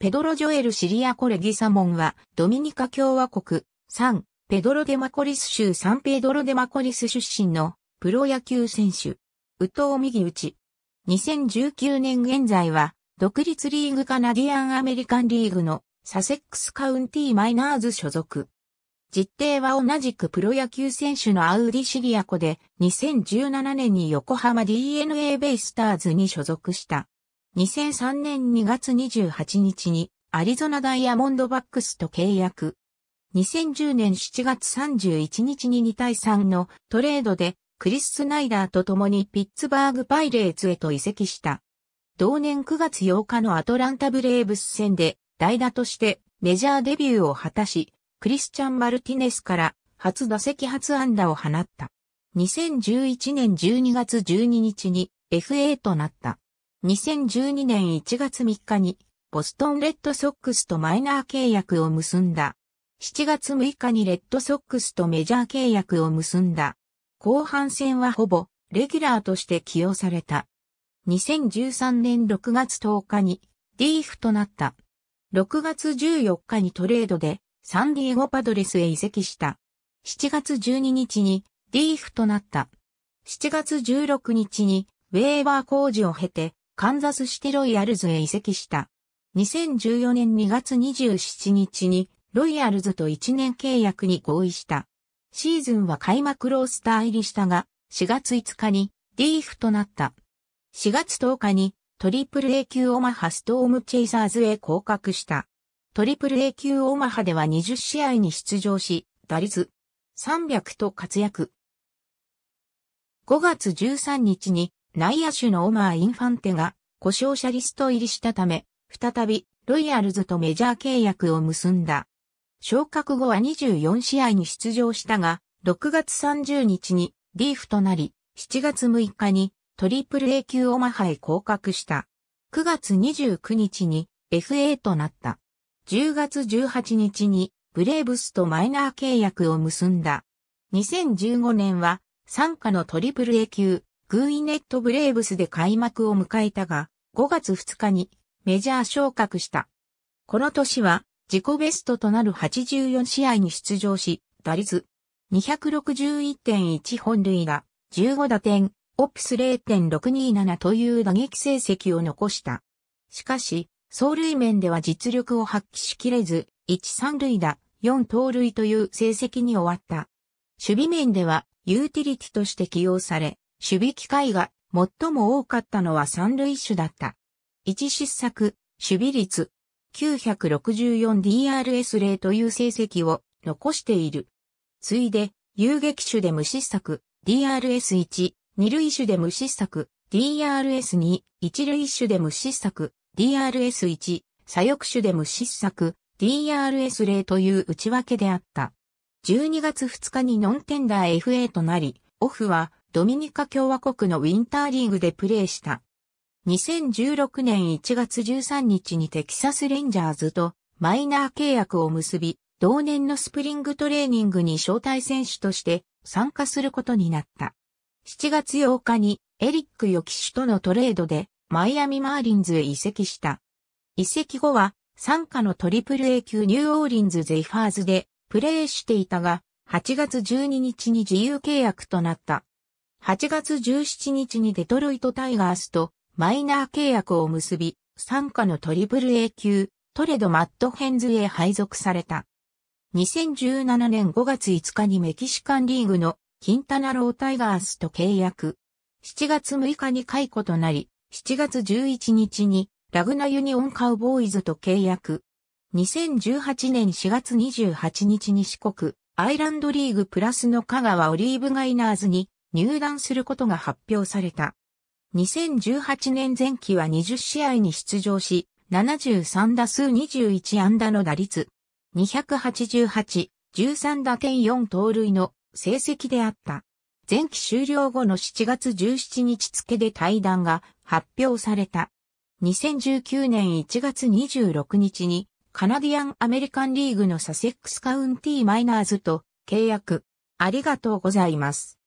ペドロ・ジョエル・シリアコレギサモンは、ドミニカ共和国、サン、ペドロ・デ・マコリス州サンペドロ・デ・マコリス出身の、プロ野球選手。ト藤右打ち。2019年現在は、独立リーグカナディアン・アメリカンリーグの、サセックス・カウンティ・マイナーズ所属。実定は同じくプロ野球選手のアウディ・シリアコで、2017年に横浜 DNA ベイスターズに所属した。2003年2月28日にアリゾナダイヤモンドバックスと契約。2010年7月31日に2対3のトレードでクリス・スナイダーと共にピッツバーグパイレーツへと移籍した。同年9月8日のアトランタブレーブス戦で代打としてメジャーデビューを果たし、クリスチャン・マルティネスから初打席初安打を放った。2011年12月12日に FA となった。2012年1月3日にボストンレッドソックスとマイナー契約を結んだ。7月6日にレッドソックスとメジャー契約を結んだ。後半戦はほぼレギュラーとして起用された。2013年6月10日にディーフとなった。6月14日にトレードでサンディエゴパドレスへ移籍した。7月12日にディーフとなった。7月16日にウェーバー工事を経てカンザスシティロイヤルズへ移籍した。2014年2月27日にロイヤルズと1年契約に合意した。シーズンは開幕ロースター入りしたが、4月5日にリーフとなった。4月10日にトリプル A 級オマハストームチェイサーズへ降格した。トリプル A 級オマハでは20試合に出場し、打率300と活躍。5月13日に内野手のオマー・インファンテが故障者リスト入りしたため、再びロイヤルズとメジャー契約を結んだ。昇格後は24試合に出場したが、6月30日にリーフとなり、7月6日にトリプル A 級オマハへ降格した。9月29日に FA となった。10月18日にブレーブスとマイナー契約を結んだ。2015年は参加のトリプル A 級グーイネットブレーブスで開幕を迎えたが、5月2日にメジャー昇格した。この年は自己ベストとなる84試合に出場し、打率261.1本塁打、15打点、オプス0.627という打撃成績を残した。しかし、走塁面では実力を発揮しきれず、1、3塁打、4盗塁という成績に終わった。守備面ではユーティリティとして起用され、守備機会が最も多かったのは三塁手だった。一失策、守備率、964DRS0 という成績を残している。ついで、遊撃手で無失策、DRS1、二塁手で無失策、DRS2、一塁手で無失策、DRS1、左翼手で無失策、DRS0 という内訳であった。12月2日にノンテンダー FA となり、オフはドミニカ共和国のウィンターリーグでプレーした。2016年1月13日にテキサスレンジャーズとマイナー契約を結び、同年のスプリングトレーニングに招待選手として参加することになった。7月8日にエリック・ヨキシュとのトレードでマイアミ・マーリンズへ移籍した。移籍後は参加のトリプル A 級ニューオーリンズ・ゼイファーズでプレーしていたが、8月12日に自由契約となった。8月17日にデトロイトタイガースとマイナー契約を結び、参加のトリプル A 級、トレド・マット・ヘンズへ配属された。2017年5月5日にメキシカンリーグのキンタナロータイガースと契約。7月6日に解雇となり、7月11日にラグナユニオンカウボーイズと契約。2018年4月28日に四国、アイランドリーグプラスの香川オリーブガイナーズに入団することが発表された。2018年前期は20試合に出場し、73打数21安打の打率、288、13打点4盗塁の成績であった。前期終了後の7月17日付で対談が発表された。2019年1月26日にカナディアン・アメリカンリーグのサセックスカウンティ・マイナーズと契約。ありがとうございます。